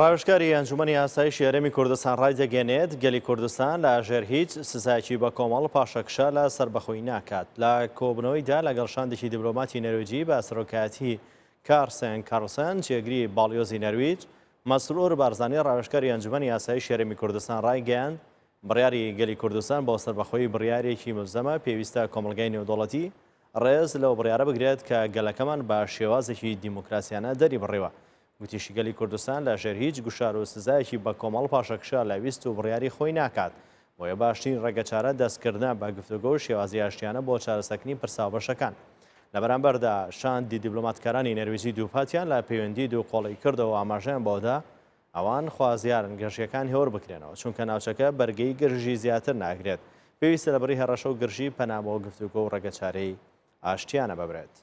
ڕاوشکاری ئەنجومی ئاسایی شێرەمی کوردستان ڕایدەگەێنێت گەلی کوردستان لە ئاژێر هیچ سزایکی بە کۆمەڵ پاشەکشە لە سربەخۆی ناکات لە کۆبنەوەیدا لەگەڵ شاندێکی دیبلۆماتی نەروێجی بە سەرۆکایەتی کارسن کارسن جێگری باڵیۆزی نەرویج مەسرۆر بارزانانی ڕاوشکاری ئەنجومی ئاسایی شێرەمی کوردستان ڕایگەیان بڕیاری گەلی کوردستان بۆ سربەخۆی بڕیارێکی مزەمە پێویستە کۆمەلگای نێودوڵەتی ڕێز لەو بڕیاە بگرێت کە گەلەکەمان بە شێوازێکی دیموکراسیانە دەری بڕێوە. گوتیشیگەلی کوردستان لە ژێر هیچ گوشار و سزایەکی بە کۆمەڵ پاشەکشا لەویست و بڕیاری خۆی ناکات بۆیە باشترین ڕێگەچارە دەستکردە بە گفتوگۆ و شێوازیاشتیانە بۆ چارەسەکننی پرساوبەشەکان. لە بەرامبەردا شاندی دیبلوماتکارانی نەرویزی دووپاتیان لە پەیوەندی دوو قۆڵی کردەوە ئاماژیان بۆدا ئەوان خوازیارن گەشتەکان هێور بکرێنەوە چونکە ناوچەکە بەرگەی گرژی زیاتر ناگرێت پێویستە لە بڕی هەڕەشە و گرژی پەنابەوە گفتوگۆ و ڕێگەچارەی ئاشتیانە ببرێت.